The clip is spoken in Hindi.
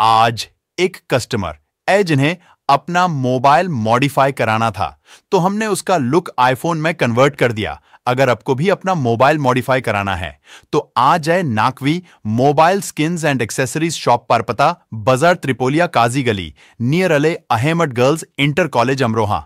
आज एक कस्टमर ए जिन्हें अपना मोबाइल मॉडिफाई कराना था तो हमने उसका लुक आईफोन में कन्वर्ट कर दिया अगर आपको भी अपना मोबाइल मॉडिफाई कराना है तो आज है Naqvi mobile skin and accessories shop पर पता बाजार Tripolia Kazi Gali near Ale Ahmad girls inter college Amroha